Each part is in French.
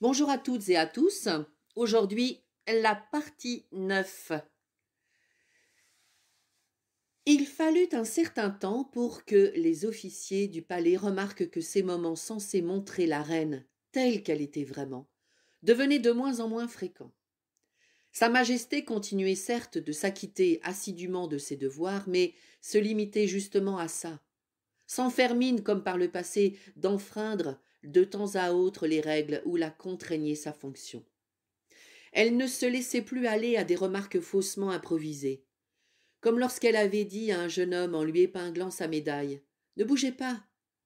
Bonjour à toutes et à tous. Aujourd'hui, la partie 9. Il fallut un certain temps pour que les officiers du palais remarquent que ces moments censés montrer la reine telle qu'elle était vraiment devenaient de moins en moins fréquents. Sa Majesté continuait certes de s'acquitter assidûment de ses devoirs, mais se limitait justement à ça, sans comme par le passé, d'enfreindre de temps à autre les règles où la contraignait sa fonction. Elle ne se laissait plus aller à des remarques faussement improvisées. Comme lorsqu'elle avait dit à un jeune homme en lui épinglant sa médaille Ne bougez pas,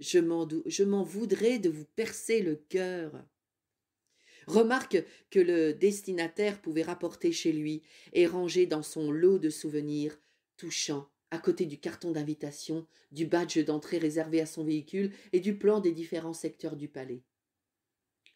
je m'en voudrais de vous percer le cœur. Remarque que le destinataire pouvait rapporter chez lui et ranger dans son lot de souvenirs touchants à côté du carton d'invitation, du badge d'entrée réservé à son véhicule et du plan des différents secteurs du palais.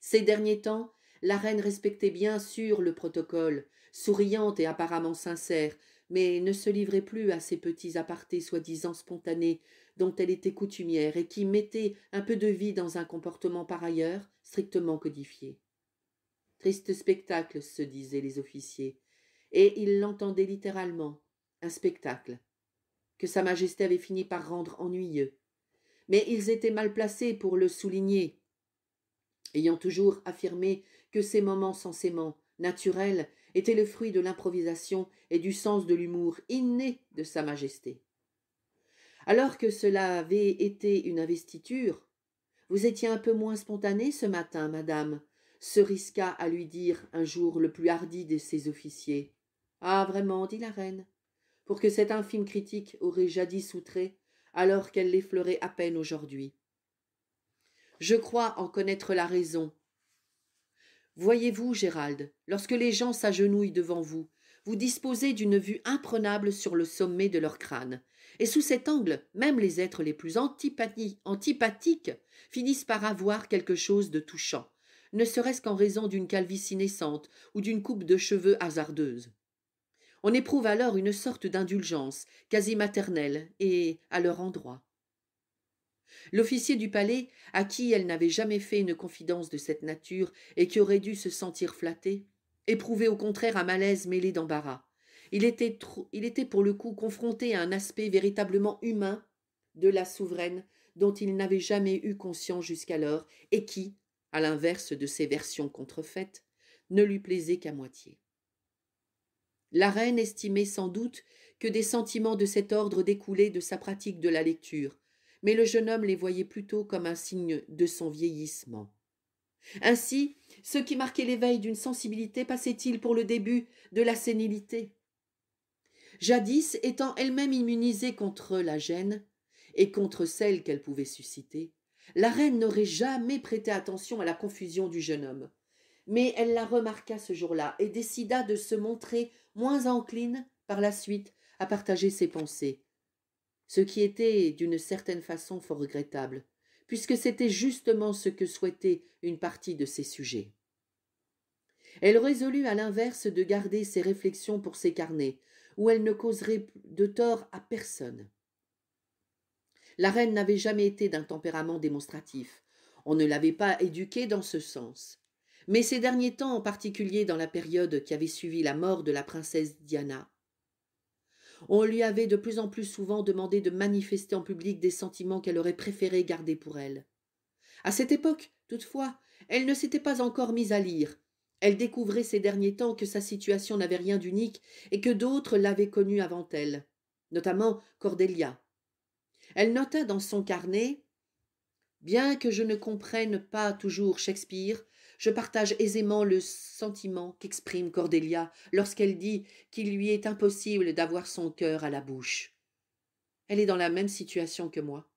Ces derniers temps, la reine respectait bien sûr le protocole, souriante et apparemment sincère, mais ne se livrait plus à ces petits apartés soi-disant spontanés dont elle était coutumière et qui mettaient un peu de vie dans un comportement par ailleurs strictement codifié. Triste spectacle, se disaient les officiers, et ils l'entendaient littéralement, un spectacle que Sa Majesté avait fini par rendre ennuyeux. Mais ils étaient mal placés pour le souligner. Ayant toujours affirmé que ces moments sensément naturels étaient le fruit de l'improvisation et du sens de l'humour inné de Sa Majesté. Alors que cela avait été une investiture, vous étiez un peu moins spontané ce matin, madame, se risqua à lui dire un jour le plus hardi de ses officiers. Ah, vraiment, dit la reine pour que cette infime critique aurait jadis outré, alors qu'elle l'effleurait à peine aujourd'hui. Je crois en connaître la raison. Voyez-vous, Gérald, lorsque les gens s'agenouillent devant vous, vous disposez d'une vue imprenable sur le sommet de leur crâne, et sous cet angle, même les êtres les plus antipathiques finissent par avoir quelque chose de touchant, ne serait-ce qu'en raison d'une calvitie naissante ou d'une coupe de cheveux hasardeuse. On éprouve alors une sorte d'indulgence, quasi maternelle, et à leur endroit. L'officier du palais, à qui elle n'avait jamais fait une confidence de cette nature, et qui aurait dû se sentir flatté, éprouvait au contraire un malaise mêlé d'embarras. Il était, trop, il était pour le coup confronté à un aspect véritablement humain de la souveraine dont il n'avait jamais eu conscience jusqu'alors et qui, à l'inverse de ses versions contrefaites, ne lui plaisait qu'à moitié. La reine estimait sans doute que des sentiments de cet ordre découlaient de sa pratique de la lecture, mais le jeune homme les voyait plutôt comme un signe de son vieillissement. Ainsi, ce qui marquait l'éveil d'une sensibilité passait-il pour le début de la sénilité Jadis, étant elle-même immunisée contre la gêne et contre celle qu'elle pouvait susciter, la reine n'aurait jamais prêté attention à la confusion du jeune homme mais elle la remarqua ce jour-là et décida de se montrer moins encline par la suite à partager ses pensées. Ce qui était d'une certaine façon fort regrettable, puisque c'était justement ce que souhaitait une partie de ses sujets. Elle résolut à l'inverse de garder ses réflexions pour ses carnets, où elle ne causerait de tort à personne. La reine n'avait jamais été d'un tempérament démonstratif. On ne l'avait pas éduquée dans ce sens. Mais ces derniers temps, en particulier dans la période qui avait suivi la mort de la princesse Diana, on lui avait de plus en plus souvent demandé de manifester en public des sentiments qu'elle aurait préféré garder pour elle. À cette époque, toutefois, elle ne s'était pas encore mise à lire. Elle découvrait ces derniers temps que sa situation n'avait rien d'unique et que d'autres l'avaient connue avant elle, notamment Cordélia. Elle nota dans son carnet Bien que je ne comprenne pas toujours Shakespeare, je partage aisément le sentiment qu'exprime Cordélia lorsqu'elle dit qu'il lui est impossible d'avoir son cœur à la bouche. Elle est dans la même situation que moi.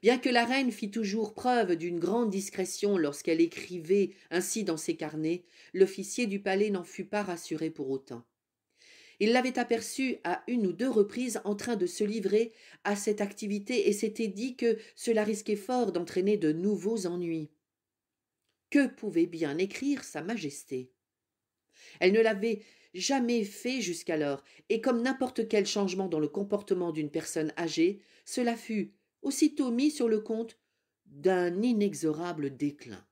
Bien que la reine fît toujours preuve d'une grande discrétion lorsqu'elle écrivait ainsi dans ses carnets, l'officier du palais n'en fut pas rassuré pour autant. Il l'avait aperçue à une ou deux reprises en train de se livrer à cette activité et s'était dit que cela risquait fort d'entraîner de nouveaux ennuis. Que pouvait bien écrire Sa Majesté Elle ne l'avait jamais fait jusqu'alors, et comme n'importe quel changement dans le comportement d'une personne âgée, cela fut aussitôt mis sur le compte d'un inexorable déclin.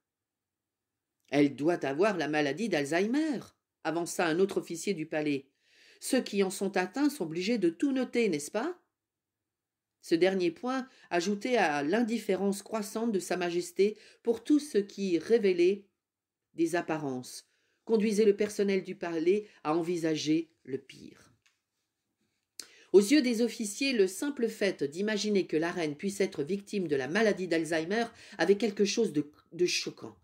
Elle doit avoir la maladie d'Alzheimer, avança un autre officier du palais. Ceux qui en sont atteints sont obligés de tout noter, n'est-ce pas ce dernier point, ajouté à l'indifférence croissante de Sa Majesté pour tout ce qui révélait des apparences, conduisait le personnel du palais à envisager le pire. Aux yeux des officiers, le simple fait d'imaginer que la reine puisse être victime de la maladie d'Alzheimer avait quelque chose de, de choquant,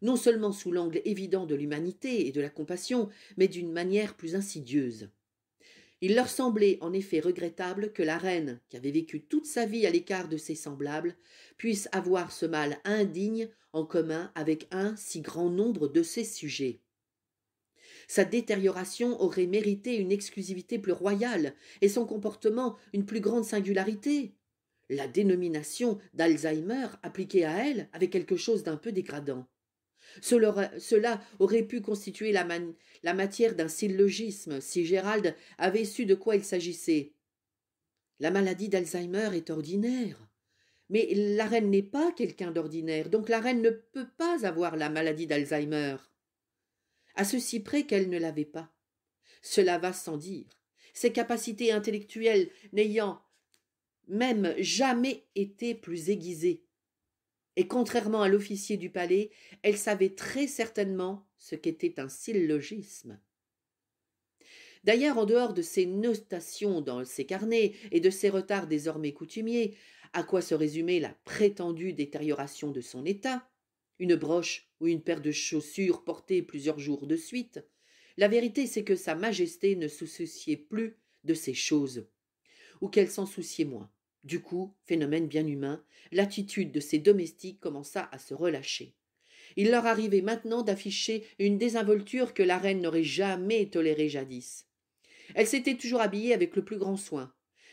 non seulement sous l'angle évident de l'humanité et de la compassion, mais d'une manière plus insidieuse. Il leur semblait en effet regrettable que la reine, qui avait vécu toute sa vie à l'écart de ses semblables, puisse avoir ce mal indigne en commun avec un si grand nombre de ses sujets. Sa détérioration aurait mérité une exclusivité plus royale et son comportement une plus grande singularité. La dénomination d'Alzheimer appliquée à elle avait quelque chose d'un peu dégradant. Cela, aurait pu constituer la, la matière d'un syllogisme si Gérald avait su de quoi il s'agissait. La maladie d'Alzheimer est ordinaire. Mais la reine n'est pas quelqu'un d'ordinaire, donc la reine ne peut pas avoir la maladie d'Alzheimer. À ceci près qu'elle ne l'avait pas. Cela va sans dire. Ses capacités intellectuelles n'ayant même jamais été plus aiguisées. Et contrairement à l'officier du palais, elle savait très certainement ce qu'était un syllogisme. D'ailleurs, en dehors de ses notations dans ses carnets et de ses retards désormais coutumiers, à quoi se résumait la prétendue détérioration de son état Une broche ou une paire de chaussures portées plusieurs jours de suite La vérité, c'est que Sa Majesté ne se souciait plus de ces choses, ou qu'elle s'en souciait moins. Du coup, phénomène bien humain, l'attitude de ces domestiques commença à se relâcher. Il leur arrivait maintenant d'afficher une désinvolture que la reine n'aurait jamais tolérée jadis. Elle s'était toujours habillée avec le plus grand soin.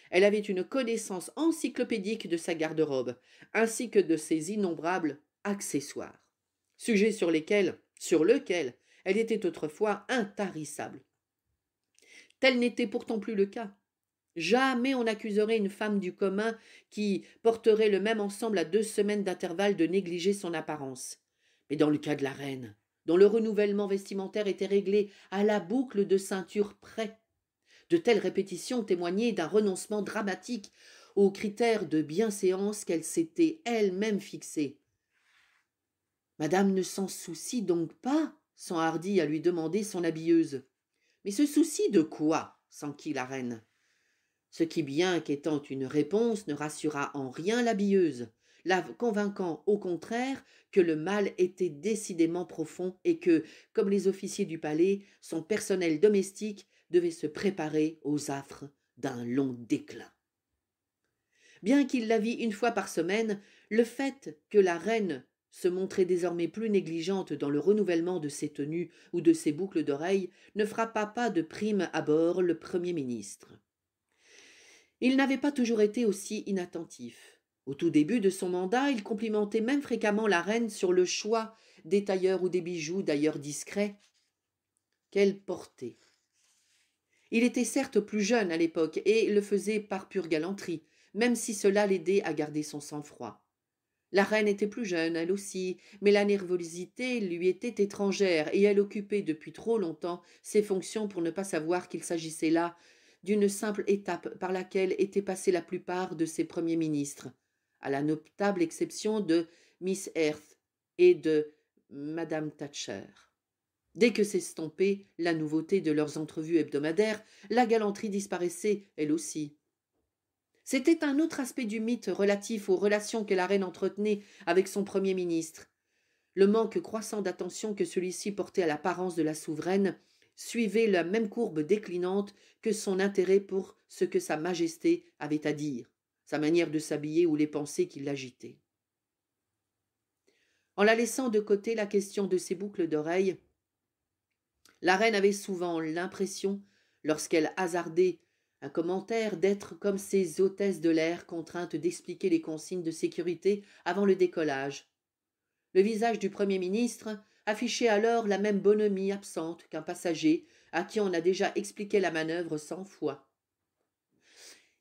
Elle avait une connaissance encyclopédique de sa garde-robe, ainsi que de ses innombrables accessoires. Sujet sur lesquels, sur lequel, elle était autrefois intarissable. Tel n'était pourtant plus le cas. Jamais on n'accuserait une femme du commun qui porterait le même ensemble à deux semaines d'intervalle de négliger son apparence. Mais dans le cas de la reine, dont le renouvellement vestimentaire était réglé à la boucle de ceinture près, de telles répétitions témoignaient d'un renoncement dramatique aux critères de bienséance qu'elle s'était elle-même fixés. Madame ne s'en soucie donc pas s'enhardit à lui demander son habilleuse. Mais ce souci de quoi s'enquit la reine ce qui, bien qu'étant une réponse, ne rassura en rien l'habilleuse, la convainquant au contraire que le mal était décidément profond et que, comme les officiers du palais, son personnel domestique devait se préparer aux affres d'un long déclin. Bien qu'il la vît une fois par semaine, le fait que la reine se montrait désormais plus négligente dans le renouvellement de ses tenues ou de ses boucles d'oreilles ne frappa pas de prime à bord le Premier ministre. Il n'avait pas toujours été aussi inattentif. Au tout début de son mandat, il complimentait même fréquemment la reine sur le choix des tailleurs ou des bijoux d'ailleurs discrets. Quelle portée Il était certes plus jeune à l'époque et le faisait par pure galanterie, même si cela l'aidait à garder son sang-froid. La reine était plus jeune, elle aussi, mais la nervosité lui était étrangère et elle occupait depuis trop longtemps ses fonctions pour ne pas savoir qu'il s'agissait là d'une simple étape par laquelle étaient passés la plupart de ses premiers ministres, à la notable exception de Miss Earth et de Madame Thatcher. Dès que s'estompait la nouveauté de leurs entrevues hebdomadaires, la galanterie disparaissait, elle aussi. C'était un autre aspect du mythe relatif aux relations que la reine entretenait avec son Premier ministre. Le manque croissant d'attention que celui-ci portait à l'apparence de la souveraine suivait la même courbe déclinante que son intérêt pour ce que Sa Majesté avait à dire, sa manière de s'habiller ou les pensées qui l'agitaient. En la laissant de côté la question de ses boucles d'oreilles, la reine avait souvent l'impression, lorsqu'elle hasardait un commentaire, d'être comme ces hôtesses de l'air contraintes d'expliquer les consignes de sécurité avant le décollage. Le visage du Premier ministre affichait alors la même bonhomie absente qu'un passager à qui on a déjà expliqué la manœuvre cent fois.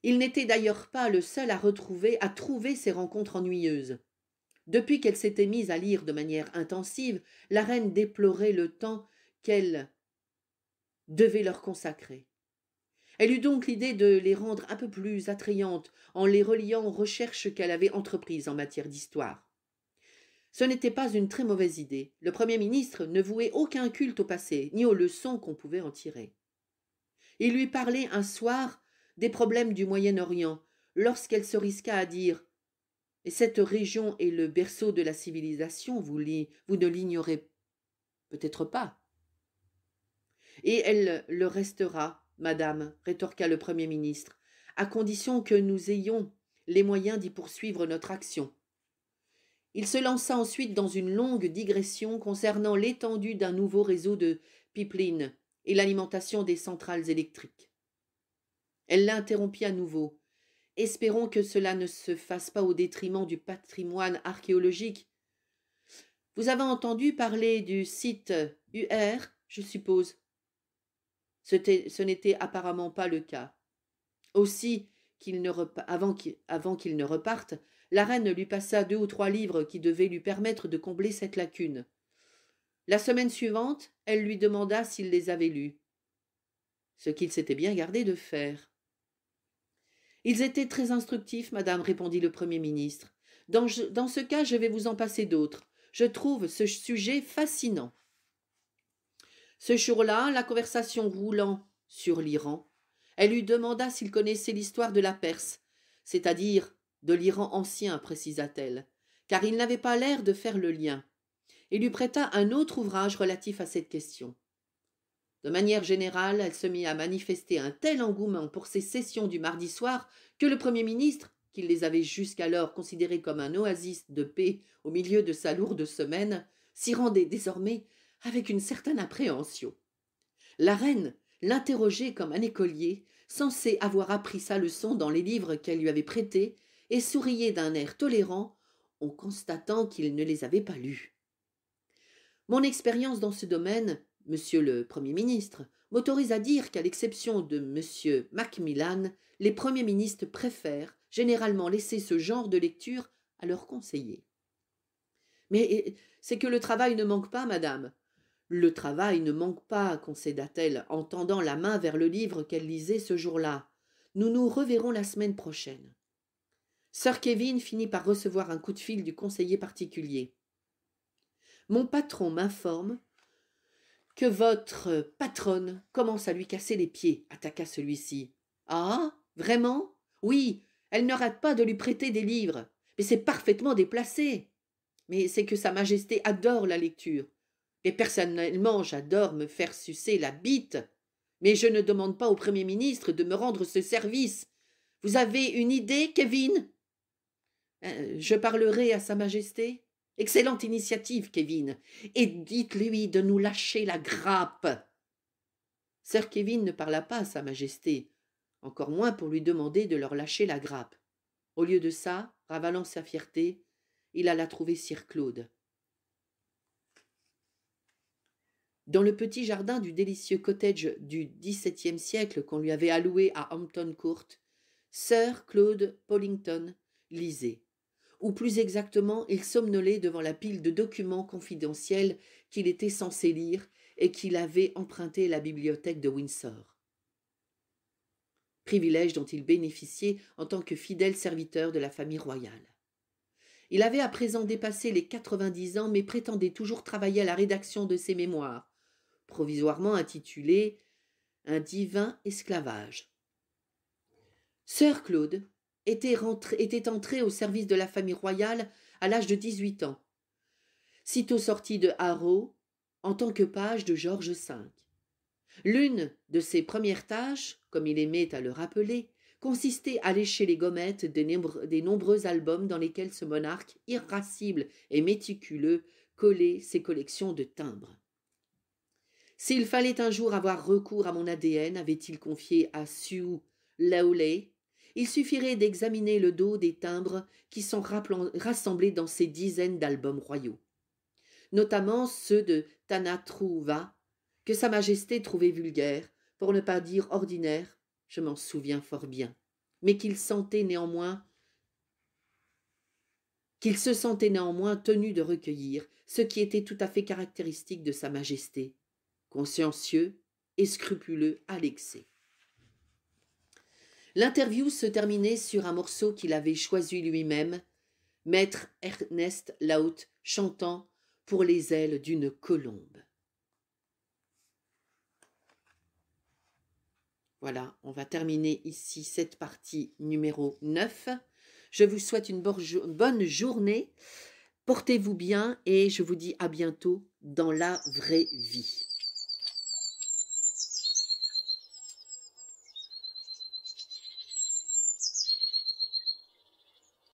Il n'était d'ailleurs pas le seul à retrouver, à trouver ces rencontres ennuyeuses. Depuis qu'elle s'était mise à lire de manière intensive, la reine déplorait le temps qu'elle devait leur consacrer. Elle eut donc l'idée de les rendre un peu plus attrayantes en les reliant aux recherches qu'elle avait entreprises en matière d'histoire. Ce n'était pas une très mauvaise idée. Le Premier ministre ne vouait aucun culte au passé, ni aux leçons qu'on pouvait en tirer. Il lui parlait un soir des problèmes du Moyen-Orient, lorsqu'elle se risqua à dire Cette région est le berceau de la civilisation, vous, vous ne l'ignorez peut-être pas. Et elle le restera, madame, rétorqua le Premier ministre, à condition que nous ayons les moyens d'y poursuivre notre action. Il se lança ensuite dans une longue digression concernant l'étendue d'un nouveau réseau de pipelines et l'alimentation des centrales électriques. Elle l'interrompit à nouveau. Espérons que cela ne se fasse pas au détriment du patrimoine archéologique. Vous avez entendu parler du site UR, je suppose. Ce n'était apparemment pas le cas. Aussi, qu'il ne avant qu'il ne reparte, la reine lui passa deux ou trois livres qui devaient lui permettre de combler cette lacune. La semaine suivante, elle lui demanda s'il les avait lus. Ce qu'il s'était bien gardé de faire. Ils étaient très instructifs, madame, répondit le Premier ministre. Dans, ce cas, je vais vous en passer d'autres. Je trouve ce sujet fascinant. Ce jour-là, la conversation roulant sur l'Iran, elle lui demanda s'il connaissait l'histoire de la Perse, c'est-à-dire de l'Iran ancien, précisa-t-elle, car il n'avait pas l'air de faire le lien, et lui prêta un autre ouvrage relatif à cette question. De manière générale, elle se mit à manifester un tel engouement pour ces sessions du mardi soir que le Premier ministre, qui les avait jusqu'alors considérées comme un oasis de paix au milieu de sa lourde semaine, s'y rendait désormais avec une certaine appréhension. La reine l'interrogeait comme un écolier, censé avoir appris sa leçon dans les livres qu'elle lui avait prêtés et souriait d'un air tolérant en constatant qu'il ne les avait pas lus. Mon expérience dans ce domaine, monsieur le Premier ministre, m'autorise à dire qu'à l'exception de monsieur Macmillan, les premiers ministres préfèrent généralement laisser ce genre de lecture à leurs conseillers. Mais eh, c'est que le travail ne manque pas, madame. Le travail ne manque pas, concéda-t-elle en tendant la main vers le livre qu'elle lisait ce jour-là. Nous nous reverrons la semaine prochaine. Sœur Kevin finit par recevoir un coup de fil du conseiller particulier. Mon patron m'informe que votre patronne commence à lui casser les pieds, attaqua celui-ci. Ah Vraiment Oui, elle ne rate pas de lui prêter des livres. Mais c'est parfaitement déplacé. Mais c'est que Sa Majesté adore la lecture. Et personnellement, j'adore me faire sucer la bite. Mais je ne demande pas au Premier ministre de me rendre ce service. Vous avez une idée, Kevin euh, je parlerai à Sa Majesté Excellente initiative, Kevin. Et dites-lui de nous lâcher la grappe. Sir Kevin ne parla pas à Sa Majesté, encore moins pour lui demander de leur lâcher la grappe. Au lieu de ça, ravalant sa fierté, il alla trouver Sir Claude. Dans le petit jardin du délicieux cottage du XVIIe siècle qu'on lui avait alloué à Hampton Court, Sir Claude Pollington lisait ou plus exactement, il somnolait devant la pile de documents confidentiels qu'il était censé lire et qu'il avait emprunté à la bibliothèque de Windsor. Privilège dont il bénéficiait en tant que fidèle serviteur de la famille royale. Il avait à présent dépassé les 90 ans, mais prétendait toujours travailler à la rédaction de ses mémoires, provisoirement intitulés « Un divin esclavage. Sir Claude, était, entré au service de la famille royale à l'âge de 18 ans, sitôt sorti de Harrow en tant que page de George V. L'une de ses premières tâches, comme il aimait à le rappeler, consistait à lécher les gommettes des, nombreux albums dans lesquels ce monarque, irascible et méticuleux, collait ses collections de timbres. S'il fallait un jour avoir recours à mon ADN, avait-il confié à Sue Lawley, il suffirait d'examiner le dos des timbres qui sont rassemblés dans ces dizaines d'albums royaux, notamment ceux de Tanatruva, que Sa Majesté trouvait vulgaire, pour ne pas dire ordinaire, je m'en souviens fort bien, mais qu'il sentait néanmoins qu'il se sentait néanmoins tenu de recueillir, ce qui était tout à fait caractéristique de Sa Majesté, consciencieux et scrupuleux à l'excès. L'interview se terminait sur un morceau qu'il avait choisi lui-même, Maître Ernest Laut chantant Pour les ailes d'une colombe. Voilà, on va terminer ici cette partie numéro 9. Je vous souhaite une bonne journée. Portez-vous bien et je vous dis à bientôt dans la vraie vie.